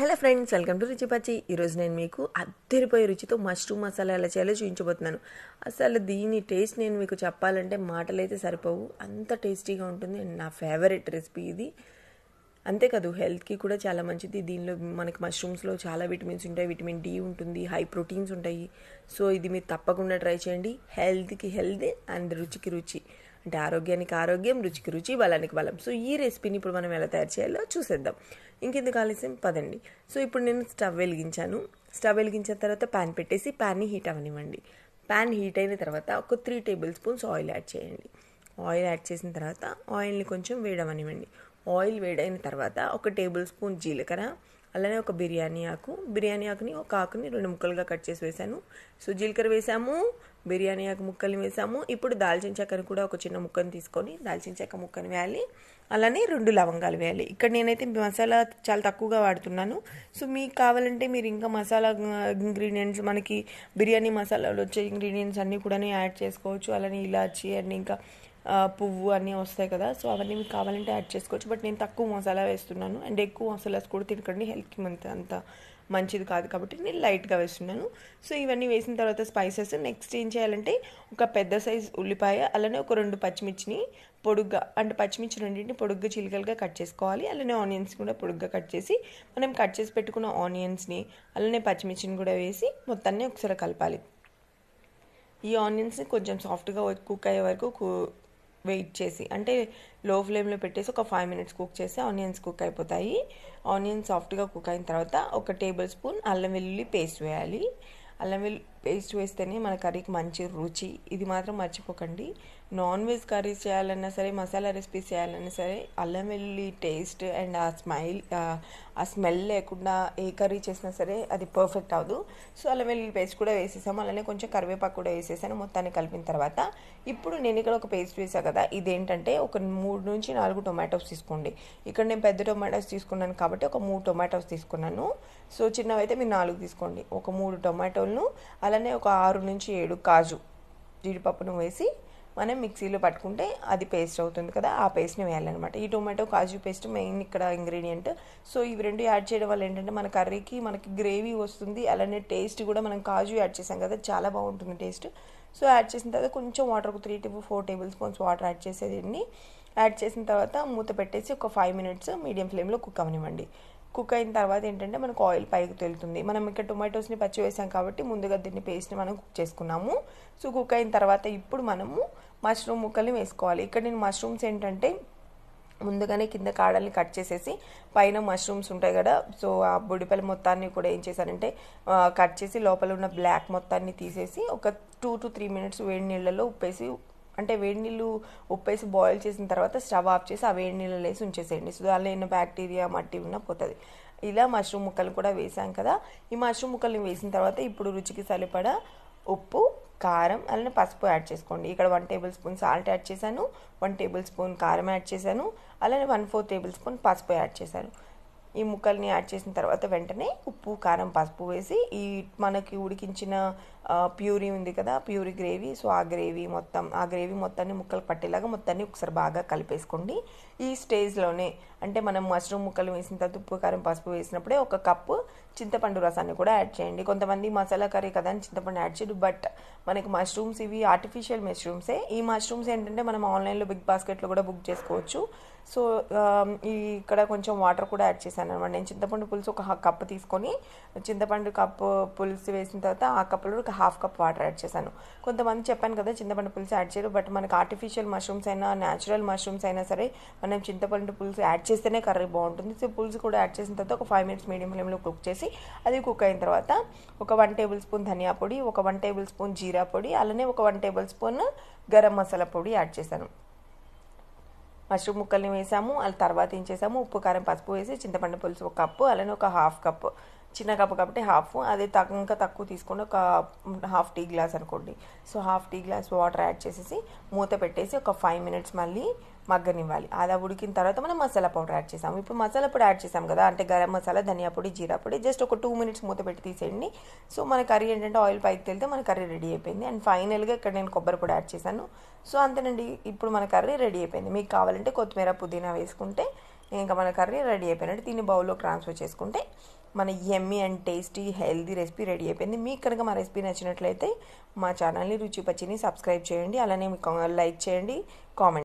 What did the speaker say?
hello friends welcome to పచ్చి ఈరోజు నేను మీకు అద్దరిపోయే రుచితో మష్రూమ్ మసాలా ఎలా చేయాలో చూపించబోతున్నాను అసలు దీని టేస్ట్ నేను మీకు చెప్పాలంటే మాటలైతే సరిపోవు అంత టేస్టీగా ఉంటుంది అండ్ నా ఫేవరెట్ రెసిపీ ఇది అంతేకాదు హెల్త్కి కూడా చాలా మంచిది దీనిలో మనకి మష్రూమ్స్లో చాలా విటమిన్స్ ఉంటాయి విటమిన్ డి ఉంటుంది హై ప్రోటీన్స్ ఉంటాయి సో ఇది మీరు తప్పకుండా ట్రై చేయండి హెల్త్కి హెల్త్ అండ్ రుచికి రుచి అంటే ఆరోగ్యానికి ఆరోగ్యం రుచికి రుచి బలానికి బలం సో ఈ రెసిపీని ఇప్పుడు మనం ఎలా తయారు చేయాలో చూసేద్దాం ఇంకెందుకు ఆలస్యం పదండి సో ఇప్పుడు నేను స్టవ్ వెలిగించాను స్టవ్ వెలిగించిన తర్వాత ప్యాన్ పెట్టేసి ప్యాన్ని హీట్ అవనివ్వండి ప్యాన్ హీట్ అయిన తర్వాత ఒక three tablespoons oil add చేయండి ఆయిల్ యాడ్ చేసిన తర్వాత ఆయిల్ని కొంచెం వేడవనివ్వండి ఆయిల్ వేడైన తర్వాత ఒక టేబుల్ స్పూన్ జీలకర్ర అలానే ఒక బిర్యానీ ఆకు బిర్యానీ ఆకుని ఒక ఆకుని రెండు ముక్కలుగా కట్ చేసి వేసాను సో జీలకర్ర వేసాము బిర్యానీ ఆకు ముక్కలు వేసాము ఇప్పుడు దాల్చిన చెక్కను కూడా ఒక చిన్న ముక్కను తీసుకొని దాల్చిన చెక్క ముక్కను వేయాలి అలానే రెండు లవంగాలు వేయాలి ఇక్కడ నేనైతే మసాలా చాలా తక్కువగా వాడుతున్నాను సో మీకు కావాలంటే మీరు ఇంకా మసాలా ఇంగ్రీడియంట్స్ మనకి బిర్యానీ మసాలాలో వచ్చే ఇంగ్రీడియంట్స్ అన్నీ కూడా యాడ్ చేసుకోవచ్చు అలానే ఇలాచి అండ్ ఇంకా పువ్వు అన్నీ వస్తాయి కదా సో అవన్నీ మీకు కావాలంటే యాడ్ చేసుకోవచ్చు బట్ నేను తక్కువ మసాలా వేస్తున్నాను అండ్ ఎక్కువ మసాలాస్ కూడా తినకండి హెల్త్కి మంత అంత మంచిది కాదు కాబట్టి నేను లైట్గా వేస్తున్నాను సో ఇవన్నీ వేసిన తర్వాత స్పైసెస్ నెక్స్ట్ ఏం చేయాలంటే ఒక పెద్ద సైజ్ ఉల్లిపాయ అలానే ఒక రెండు పచ్చిమిర్చిని పొడుగ్గా అంటే పచ్చిమిర్చి రెండింటిని పొడుగ్గా చిలికలుగా కట్ చేసుకోవాలి అలానే ఆనియన్స్ కూడా పొడుగ్గా కట్ చేసి మనం కట్ చేసి పెట్టుకున్న ఆనియన్స్ని అలానే పచ్చిమిర్చిని కూడా వేసి మొత్తాన్ని ఒకసారి కలపాలి ఈ ఆనియన్స్ని కొంచెం సాఫ్ట్గా కుక్ అయ్యే వరకు వెయిట్ చేసి అంటే లో ఫ్లేమ్లో పెట్టేసి ఒక ఫైవ్ మినిట్స్ కుక్ చేసి ఆనియన్స్ కుక్ అయిపోతాయి ఆనియన్స్ సాఫ్ట్గా కుక్ అయిన తర్వాత ఒక టేబుల్ స్పూన్ అల్లం వెల్లుల్లి పేస్ట్ వేయాలి అల్లం వెల్లు పేస్ట్ వేస్తేనే మన కర్రీకి మంచి రుచి ఇది మాత్రం మర్చిపోకండి నాన్ వెజ్ కర్రీస్ చేయాలన్నా సరే మసాలా రెసిపీస్ చేయాలన్నా సరే అల్లం వెల్లుల్లి టేస్ట్ అండ్ ఆ స్మైల్ ఆ స్మెల్ లేకుండా ఏ కర్రీ చేసినా సరే అది పర్ఫెక్ట్ అవ్వదు సో అల్లం వెల్లుల్లి పేస్ట్ కూడా వేసేసాము అలానే కొంచెం కరివేపాకు కూడా వేసేసాను మొత్తాన్ని కలిపిన తర్వాత ఇప్పుడు నేను ఇక్కడ ఒక పేస్ట్ వేసాను కదా ఇదేంటంటే ఒక మూడు నుంచి నాలుగు టొమాటోస్ తీసుకోండి ఇక్కడ నేను పెద్ద టొమాటోస్ తీసుకున్నాను కాబట్టి ఒక మూడు టొమాటోస్ తీసుకున్నాను సో చిన్నవైతే మీరు నాలుగు తీసుకోండి ఒక మూడు టొమాటోలను అలానే ఒక ఆరు నుంచి ఏడు కాజు జీడిపప్పును వేసి మనం మిక్సీలో పట్టుకుంటే అది పేస్ట్ అవుతుంది కదా ఆ పేస్ట్ని వేయాలన్నమాట ఈ టొమాటో కాజు పేస్ట్ మెయిన్ ఇక్కడ ఇంగ్రీడియంట్ సో ఇవి రెండు యాడ్ చేయడం వల్ల ఏంటంటే మన కర్రీకి మనకి గ్రేవీ వస్తుంది అలానే టేస్ట్ కూడా మనం కాజు యాడ్ చేసాం కదా చాలా బాగుంటుంది టేస్ట్ సో యాడ్ చేసిన తర్వాత కొంచెం వాటర్ ఒక three table four tablespoons water add చేసేదండి యాడ్ చేసిన తర్వాత మూత పెట్టేసి ఒక ఫైవ్ మినిట్స్ మీడియం ఫ్లేమ్లో కుక్ అవనివ్వండి కుక్ అయిన తర్వాత ఏంటంటే మనకు ఆయిల్ పైకి తెలుతుంది మనం ఇక్కడ టొమాటోస్ని పచ్చి వేసాం కాబట్టి ముందుగా దీన్ని పేస్ట్ని మనం కుక్ చేసుకున్నాము సో కుక్ అయిన తర్వాత ఇప్పుడు మనము మష్రూమ్ ముక్కల్ని వేసుకోవాలి ఇక్కడ నేను మష్రూమ్స్ ఏంటంటే ముందుగానే కింద కాడల్ని కట్ చేసేసి పైన మష్రూమ్స్ ఉంటాయి కదా సో ఆ బుడిపల్లి మొత్తాన్ని కూడా ఏం చేశారంటే కట్ చేసి లోపల ఉన్న బ్లాక్ మొత్తాన్ని తీసేసి ఒక టూ టు త్రీ మినిట్స్ వేడి నీళ్ళలో ఉప్పేసి అంటే వేడి నీళ్ళు ఉప్పేసి బాయిల్ చేసిన తర్వాత స్టవ్ ఆఫ్ చేసి ఆ వేడి నీళ్ళు వేసి ఉంచేసేయండి సో దానిలో ఏమైనా బ్యాక్టీరియా మట్టి ఉన్నా పోతుంది ఇలా మష్రూమ్ ముక్కలు కూడా వేసాం కదా ఈ మష్రూమ్ ముక్కల్ని వేసిన తర్వాత ఇప్పుడు రుచికి సరిపడా ఉప్పు కారం అలానే పసుపు యాడ్ చేసుకోండి ఇక్కడ one tablespoon salt add చేశాను వన్ టేబుల్ స్పూన్ కారం యాడ్ చేశాను అలానే వన్ ఫోర్ టేబుల్ స్పూన్ పసుపు యాడ్ చేశాను ఈ ముక్కల్ని యాడ్ చేసిన తర్వాత వెంటనే ఉప్పు కారం పసుపు వేసి ఈ మనకి ఉడికించిన ప్యూరీ ఉంది కదా ప్యూరీ గ్రేవీ సో ఆ గ్రేవీ మొత్తం ఆ గ్రేవీ మొత్తాన్ని ముక్కలు పట్టేలాగా మొత్తాన్ని ఒకసారి బాగా కలిపేసుకోండి ఈ స్టేజ్లోనే అంటే మనం మష్రూమ్ ముక్కలు వేసిన తర్వాత ఉప్పు కారం పసుపు వేసినప్పుడే ఒక కప్పు చింతపండు రసాన్ని కూడా యాడ్ చేయండి కొంతమంది మసాలా కర్రీ కదా అని చింతపండు యాడ్ చేయడు బట్ మనకి మష్రూమ్స్ ఇవి ఆర్టిఫిషియల్ మష్రూమ్సే ఈ మష్రూమ్స్ ఏంటంటే మనం ఆన్లైన్లో బిగ్ బాస్కెట్లో కూడా బుక్ చేసుకోవచ్చు సో ఈ ఇక్కడ కొంచెం వాటర్ కూడా యాడ్ చేశాను అనమాట నేను చింతపండు పులుసు ఒక కప్పు తీసుకొని చింతపండు కప్పు పులుసు వేసిన తర్వాత ఆ కప్పులో ఒక హాఫ్ కప్ వాటర్ యాడ్ చేశాను కొంతమంది చెప్పాను కదా చింతపండు పులుసు యాడ్ చేయరు బట్ మనకు ఆర్టిఫిషియల్ మష్రూమ్స్ అయినా న్యాచురల్ మష్రూమ్స్ అయినా సరే మనం చింతపండు పులుసు యాడ్ చేస్తేనే కర్రీ బాగుంటుంది సో పులుసు కూడా యాడ్ చేసిన తర్వాత ఒక ఫైవ్ మినిట్స్ మీడియం ఫ్లేమ్లో కుక్ చేసి అది కుక్ అయిన తర్వాత ఒక వన్ టేబుల్ స్పూన్ ధనియా పొడి ఒక వన్ టేబుల్ స్పూన్ జీరా పొడి అలానే ఒక one tablespoon garam masala పొడి యాడ్ చేశాను మష్రూమ్ ముక్కల్ని వేసాము అలా తర్వాత ఏం చేసాము ఉప్పు కారం పసుపు వేసి చింతపండు పులుసు ఒక కప్పు అలానే ఒక హాఫ్ కప్పు చిన్న కప్పు కాబట్టి హాఫ్ అదే తగ్గ ఇంకా తక్కువ తీసుకొని ఒక హాఫ్ టీ గ్లాస్ అనుకోండి సో half tea glass water add చేసేసి మూత పెట్టేసి ఒక ఫైవ్ మినిట్స్ మళ్ళీ మగ్గనివ్వాలి అలా ఉడికిన తర్వాత మనం మసాలా పౌడర్ యాడ్ చేసాము ఇప్పుడు మసాలా పొడి యాడ్ చేసాం కదా అంటే గరం మసాలా ధనియా పొడి జీరా పొడి జస్ట్ ఒక టూ మినిట్స్ మూత పెట్టి తీసేయండి సో మన కర్రీ ఏంటంటే ఆయిల్ పైకి తెలితే మన కర్రీ రెడీ అయిపోయింది అండ్ ఫైనల్గా ఇక్కడ నేను కొబ్బరి పొడి యాడ్ చేశాను సో అంతేనండి ఇప్పుడు మన కర్రీ రెడీ అయిపోయింది మీకు కావాలంటే కొత్తిమీర పుదీనా వేసుకుంటే ఇంకా మన కర్రీ రెడీ అయిపోయినట్టు దీన్ని బౌల్లో ట్రాన్స్ఫర్ చేసుకుంటే మన yummy and tasty healthy recipe ready అయిపోయింది మీకు కనుక మా రెసిపీ నచ్చినట్లయితే మా ఛానల్ని రుచి పచ్చిని సబ్స్క్రైబ్ చేయండి అలానే మీకు లైక్ చేయండి కామెంట్